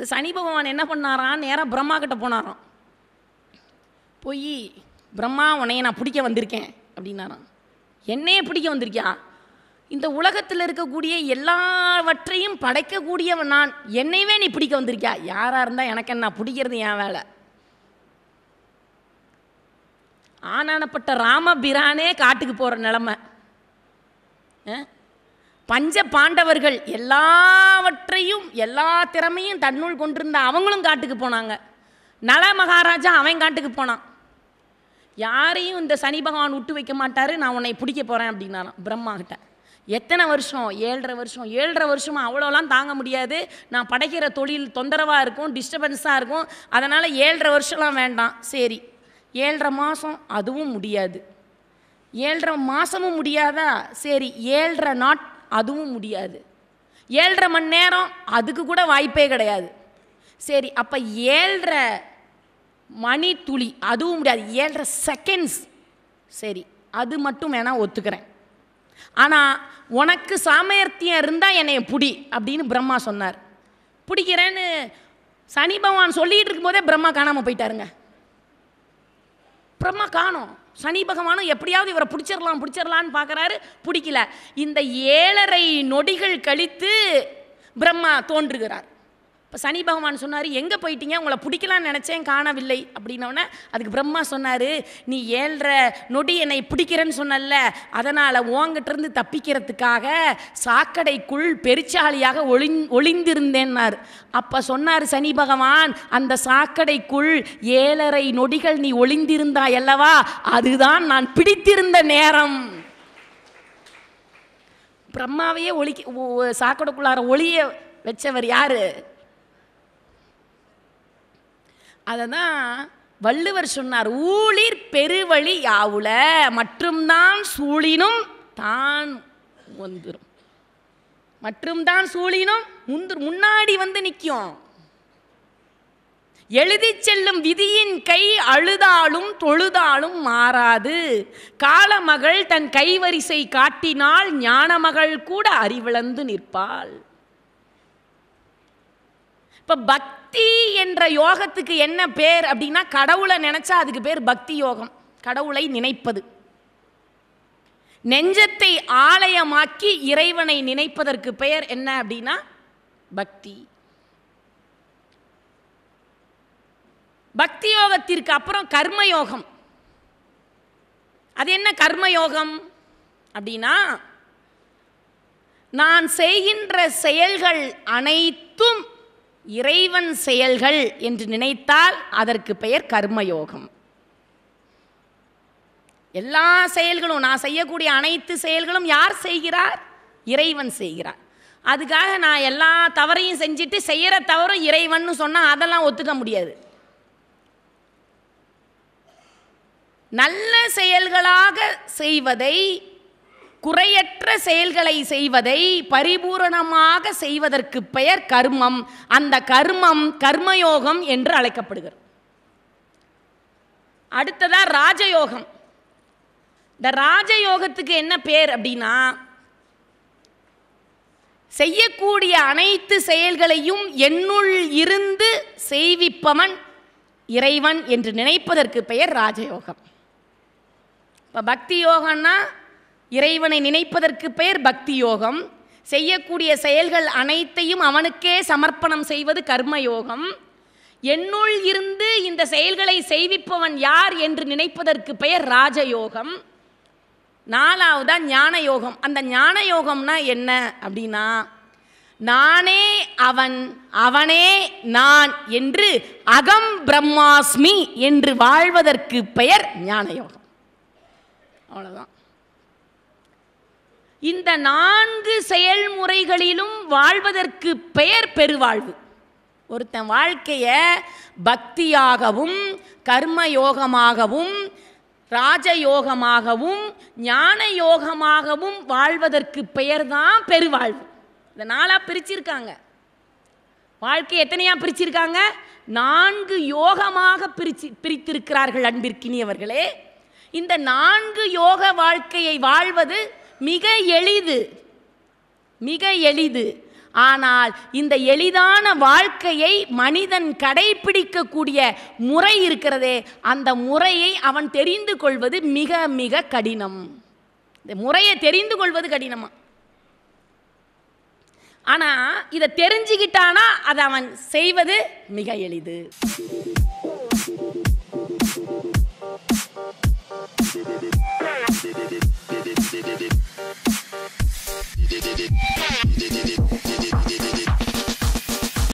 இந்த சனி பகவான் என்ன பண்ணாராம் நேராக பிரம்மா கிட்ட போனாராம் போய் பிரம்மா உன்னைய நான் பிடிக்க வந்திருக்கேன் அப்படின்னாராம் என்னையே பிடிக்க வந்திருக்கியா இந்த உலகத்தில் இருக்கக்கூடிய எல்லாவற்றையும் படைக்கக்கூடியவன் நான் என்னையவே நீ பிடிக்க வந்திருக்கியா யாராக இருந்தால் எனக்கு என்ன பிடிக்கிறது என் வேலை ஆனானப்பட்ட ராமபிரானே காட்டுக்கு போகிற நிலமை பஞ்ச பாண்டவர்கள் எல்லாவற்றையும் எல்லா திறமையும் தன்னுள் கொண்டிருந்த அவங்களும் காட்டுக்கு போனாங்க நல மகாராஜா அவன் காட்டுக்கு போனான் யாரையும் இந்த சனி பகவான் விட்டு வைக்க மாட்டார் நான் உன்னை பிடிக்க போகிறேன் பிரம்மா கிட்ட எத்தனை வருஷம் ஏழரை வருஷம் ஏழரை வருஷமாக அவ்வளோலாம் தாங்க முடியாது நான் படைக்கிற தொழில் தொந்தரவாக இருக்கும் டிஸ்டர்பன்ஸாக இருக்கும் அதனால் ஏழரை வருஷம்லாம் வேண்டாம் சரி ஏழரை மாதம் அதுவும் முடியாது ஏழரை மாதமும் முடியாதா சரி ஏழரை நாட் அதுவும் முடியாது ஏழரை மணி நேரம் அதுக்கு கூட வாய்ப்பே கிடையாது சரி அப்போ ஏழரை மணி துளி அதுவும் முடியாது ஏழரை செகண்ட்ஸ் சரி அது மட்டும் வேணால் ஒத்துக்கிறேன் ஆனால் உனக்கு சாமர்த்தியம் இருந்தால் என்னை பிடி அப்படின்னு பிரம்மா சொன்னார் பிடிக்கிறேன்னு சனி பகவான் சொல்லிகிட்டு இருக்கும்போதே பிரம்மா காணாமல் போயிட்டாருங்க அப்புறமா காணும் சனி பகவானும் எப்படியாவது இவரை பிடிச்சிடலாம் பிடிச்சிடலான்னு பார்க்குறாரு பிடிக்கல இந்த ஏழரை நொடிகள் கழித்து பிரம்மா தோன்றுகிறார் இப்போ சனி பகவான் சொன்னார் எங்கே போயிட்டீங்க உங்களை பிடிக்கலான்னு நினச்சேன் காணவில்லை அப்படின்னோடனே அதுக்கு பிரம்மா சொன்னார் நீ ஏழ்ற நொடி என்னை பிடிக்கிறேன்னு சொன்னல அதனால் ஓங்கிட்டிருந்து தப்பிக்கிறதுக்காக சாக்கடைக்குள் பெருச்சாலியாக ஒளி ஒளிந்திருந்தேன்னார் அப்போ சொன்னார் சனி பகவான் அந்த சாக்கடைக்குள் ஏழரை நொடிகள் நீ ஒளிந்திருந்தாய் அல்லவா அதுதான் நான் பிடித்திருந்த நேரம் பிரம்மாவையே ஒளி சாக்கடைக்குள்ளார ஒளிய வச்சவர் யாரு அதை தான் வள்ளுவர் சொன்னார் ஊழிர் பெருவழி யாவுல மற்றும்தான் சூழினும் தான் வந்துடும் மற்றும்தான் சூழினும் முந்து முன்னாடி வந்து நிற்கும் எழுதி செல்லும் விதியின் கை அழுதாலும் தொழுதாலும் மாறாது காலமகள் தன் கைவரிசை காட்டினால் ஞானமகள் கூட அறிவிழந்து நிற்பாள் இப்ப பக்தி பக்தி என்ற யோகத்துக்கு என்ன பேர் அப்படின்னா கடவுளை நினைச்சா அதுக்கு பேர் பக்தி யோகம் கடவுளை நினைப்பது நெஞ்சத்தை ஆலயமாக்கி இறைவனை நினைப்பதற்கு பெயர் என்ன அப்படின்னா பக்தி பக்தி யோகத்திற்கு அப்புறம் கர்மயோகம் அது என்ன கர்மயோகம் அப்படின்னா நான் செய்கின்ற செயல்கள் அனைத்தும் இறைவன் செயல்கள் என்று நினைத்தால் அதற்கு பெயர் கர்மயோகம் எல்லா செயல்களும் நான் செய்யக்கூடிய அனைத்து செயல்களும் யார் செய்கிறார் இறைவன் செய்கிறார் அதுக்காக நான் எல்லா தவறையும் செஞ்சுட்டு செய்கிற தவறும் இறைவன் சொன்னால் அதெல்லாம் ஒத்துக்க முடியாது நல்ல செயல்களாக செய்வதை குறை பரிபூர்ண செயல்களை செய்வதை பரிபூரணமாக செய்வதற்கு பெயர் கர்மம் அந்த கர்மம் கர்மயோகம் என்று அழைக்கப்படுகிறது அடுத்ததா ராஜயோகம் இந்த ராஜயோகத்துக்கு என்ன பேர் அப்படின்னா செய்யக்கூடிய அனைத்து செயல்களையும் என்னுள் இருந்து செய்விப்பவன் இறைவன் என்று நினைப்பதற்கு பெயர் ராஜயோகம் இப்போ பக்தி யோகம்னா இறைவனை நினைப்பதற்கு பெயர் பக்தி யோகம் செய்யக்கூடிய செயல்கள் அனைத்தையும் அவனுக்கே சமர்ப்பணம் செய்வது கர்மயோகம் என்னுள் இருந்து இந்த செயல்களை செய்விப்பவன் யார் என்று நினைப்பதற்கு பெயர் ராஜயோகம் நாலாவதா ஞான யோகம் அந்த ஞான யோகம்னா என்ன அப்படின்னா நானே அவன் அவனே நான் என்று அகம் பிரம்மாஸ்மி என்று வாழ்வதற்கு பெயர் ஞான யோகம் அவ்வளோதான் இந்த நான்கு செயல்முறைகளிலும் வாழ்வதற்கு பெயர் பெருவாழ்வு ஒருத்தன் வாழ்க்கையை பக்தியாகவும் கர்மயோகமாகவும் ராஜயோகமாகவும் ஞான யோகமாகவும் வாழ்வதற்கு பெயர் தான் பெருவாழ்வு இந்த நாளாக பிரிச்சிருக்காங்க வாழ்க்கை எத்தனையாக பிரிச்சிருக்காங்க நான்கு யோகமாக பிரிச்சு பிரித்திருக்கிறார்கள் அன்பிற்கினியவர்களே இந்த நான்கு யோக வாழ்க்கையை வாழ்வது மிக எளிது மிக எளிது ஆனால் இந்த எளிதான வாழ்க்கையை மனிதன் கடைபிடிக்கக்கூடிய முறை இருக்கிறதே அந்த முறையை அவன் தெரிந்து கொள்வது மிக மிக கடினம் இந்த முறையை தெரிந்து கொள்வது கடினமா ஆனால் இதை தெரிஞ்சுக்கிட்டானா அதை அவன் செய்வது மிக எளிது